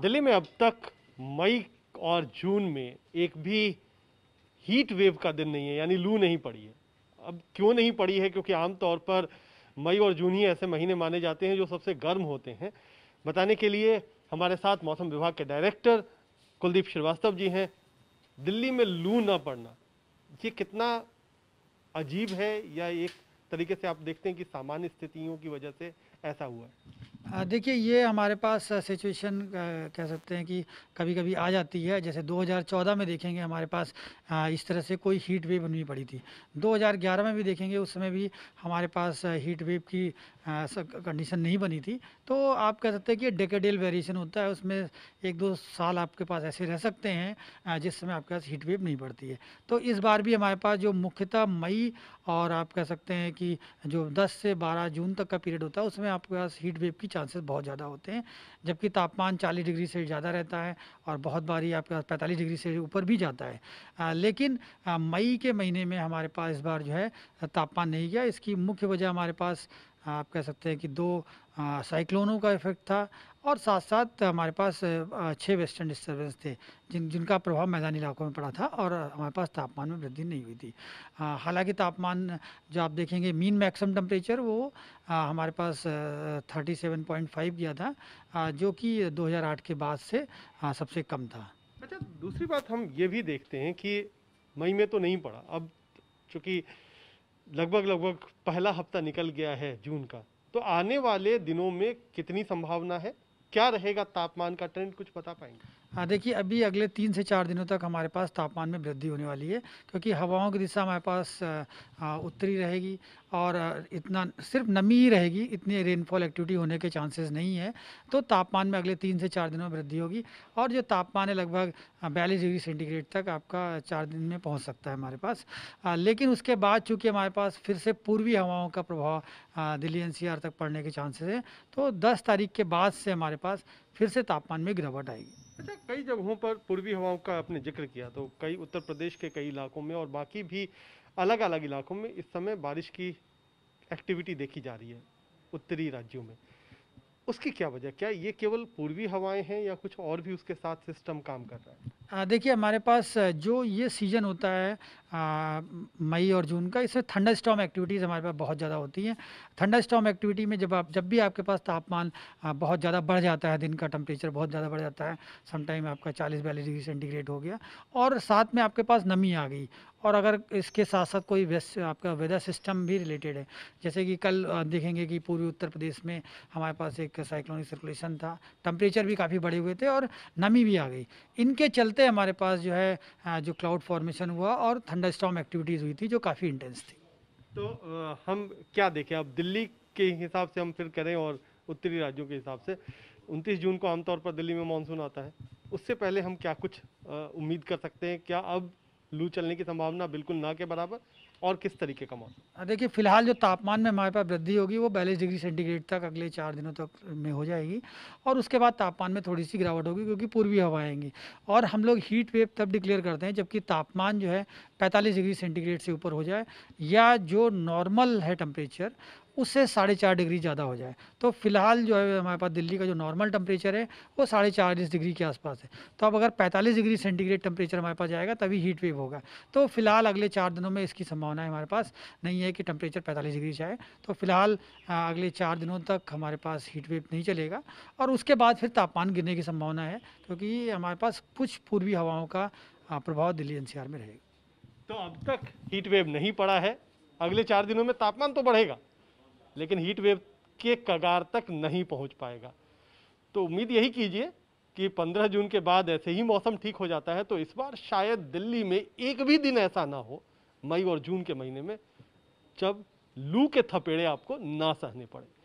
दिल्ली में अब तक मई और जून में एक भी हीट वेव का दिन नहीं है यानी लू नहीं पड़ी है अब क्यों नहीं पड़ी है क्योंकि आमतौर पर मई और जून ही ऐसे महीने माने जाते हैं जो सबसे गर्म होते हैं बताने के लिए हमारे साथ मौसम विभाग के डायरेक्टर कुलदीप श्रीवास्तव जी हैं दिल्ली में लू ना पड़ना ये कितना अजीब है या एक तरीके से आप देखते हैं कि सामान्य स्थितियों की वजह से ऐसा हुआ है देखिए ये हमारे पास सिचुएशन कह सकते हैं कि कभी कभी आ जाती है जैसे 2014 में देखेंगे हमारे पास इस तरह से कोई हीट वेव नहीं पड़ी थी 2011 में भी देखेंगे उस समय भी हमारे पास हीट वेव की कंडीशन नहीं बनी थी तो आप कह सकते हैं कि डेकेडेल वेरिएशन होता है उसमें एक दो साल आपके पास ऐसे रह सकते हैं जिस समय आपके पास हीट वेव नहीं पड़ती है तो इस बार भी हमारे पास जो मुख्यतः मई और आप कह सकते हैं कि जो दस से बारह जून तक का पीरियड होता है उसमें आपके पास हीट वेव की चांसेस बहुत ज़्यादा होते हैं जबकि तापमान 40 डिग्री से ज़्यादा रहता है और बहुत बारी आपके पास पैंतालीस डिग्री से ऊपर भी जाता है आ, लेकिन मई के महीने में हमारे पास इस बार जो है तापमान नहीं गया इसकी मुख्य वजह हमारे पास आप कह सकते हैं कि दो साइक्लोनों का इफेक्ट था और साथ साथ हमारे पास छः वेस्टर्न डिस्टर्बेंस थे जिन जिनका प्रभाव मैदानी इलाकों में पड़ा था और हमारे पास तापमान में वृद्धि नहीं हुई थी हालांकि तापमान जो आप देखेंगे मीन मैक्सिमम टेम्परेचर वो आ, हमारे पास थर्टी सेवन पॉइंट फाइव गया था आ, जो कि दो हज़ार आठ के बाद से आ, सबसे कम था अच्छा दूसरी बात हम ये भी देखते हैं कि मई में तो नहीं पड़ा अब चूँकि लगभग लगभग पहला हफ्ता निकल गया है जून का तो आने वाले दिनों में कितनी संभावना है क्या रहेगा तापमान का ट्रेंड कुछ बता पाएंगे हाँ देखिए अभी अगले तीन से चार दिनों तक हमारे पास तापमान में वृद्धि होने वाली है क्योंकि हवाओं की दिशा हमारे पास उत्तरी रहेगी और इतना सिर्फ नमी ही रहेगी इतनी रेनफॉल एक्टिविटी होने के चांसेस नहीं है तो तापमान में अगले तीन से चार दिनों में वृद्धि होगी और जो तापमान है लगभग बयालीस डिग्री सेंटीग्रेड तक आपका चार दिन में पहुँच सकता है हमारे पास लेकिन उसके बाद चूँकि हमारे पास फिर से पूर्वी हवाओं का प्रभाव दिल्ली एन तक पड़ने के चांसेस हैं तो दस तारीख के बाद से हमारे पास फिर से तापमान में गिरावट आएगी अच्छा कई जगहों पर पूर्वी हवाओं का आपने जिक्र किया तो कई उत्तर प्रदेश के कई इलाकों में और बाकी भी अलग अलग इलाकों में इस समय बारिश की एक्टिविटी देखी जा रही है उत्तरी राज्यों में उसकी क्या वजह क्या ये केवल पूर्वी हवाएं हैं या कुछ और भी उसके साथ सिस्टम काम कर रहा है हाँ, देखिए हमारे पास जो ये सीज़न होता है मई और जून का इसमें थंडर स्टॉम एक्टिविटीज़ हमारे पास बहुत ज़्यादा होती हैं थंडर स्टॉम एक्टिविटी में जब आप जब भी आपके पास तापमान बहुत ज़्यादा बढ़ जाता है दिन का टेम्परेचर बहुत ज़्यादा बढ़ जाता है समटाइम आपका चालीस बयालीस डिग्री सेंटीग्रेड हो गया और साथ में आपके पास नमी आ गई और अगर इसके साथ साथ कोई वेस्ट आपका वेदर सिस्टम भी रिलेटेड है जैसे कि कल देखेंगे कि पूर्वी उत्तर प्रदेश में हमारे पास एक साइक्लोनिक सर्कुलेशन था टेम्परेचर भी काफ़ी बढ़े हुए थे और नमी भी आ गई इनके चलते थे हमारे पास जो है जो क्लाउड फॉर्मेशन हुआ और थंडर स्टॉम एक्टिविटीज़ हुई थी जो काफ़ी इंटेंस थी तो हम क्या देखें अब दिल्ली के हिसाब से हम फिर करें और उत्तरी राज्यों के हिसाब से 29 जून को आमतौर पर दिल्ली में मानसून आता है उससे पहले हम क्या कुछ उम्मीद कर सकते हैं क्या अब लू चलने की संभावना बिल्कुल ना के बराबर और किस तरीके का मौसम हाँ, देखिए फिलहाल जो तापमान में हमारे पास वृद्धि होगी वो बयालीस डिग्री सेंटीग्रेड तक अगले चार दिनों तक में हो जाएगी और उसके बाद तापमान में थोड़ी सी गिरावट होगी क्योंकि पूर्वी हवा आएंगी और हम लोग हीट वेव तब डिक्लेयर करते हैं जबकि तापमान जो है पैंतालीस डिग्री सेंटीग्रेड से ऊपर हो जाए या जो नॉर्मल है टेम्परेचर उससे साढ़े चार डिग्री ज़्यादा हो जाए तो फिलहाल जो है हमारे पास दिल्ली का जो नॉर्मल टेम्परेचर है वो साढ़े चालीस डिग्री के आसपास है तो अब अगर पैंतालीस डिग्री सेंटीग्रेड टेम्परेचर हमारे पास जाएगा तभी हीट वेव होगा तो फिलहाल अगले चार दिनों में इसकी संभावना है हमारे पास नहीं है कि टेम्परेचर पैंतालीस डिग्री जाए तो फिलहाल अगले चार दिनों तक हमारे पास हीट वेव नहीं चलेगा और उसके बाद फिर तापमान गिरने की संभावना है क्योंकि हमारे पास कुछ पूर्वी हवाओं का प्रभाव दिल्ली एन में रहेगा तो अब तक हीट वेव नहीं पड़ा है अगले चार दिनों में तापमान तो बढ़ेगा लेकिन हीट वेव के कगार तक नहीं पहुंच पाएगा तो उम्मीद यही कीजिए कि 15 जून के बाद ऐसे ही मौसम ठीक हो जाता है तो इस बार शायद दिल्ली में एक भी दिन ऐसा ना हो मई और जून के महीने में जब लू के थपेड़े आपको ना सहने पड़े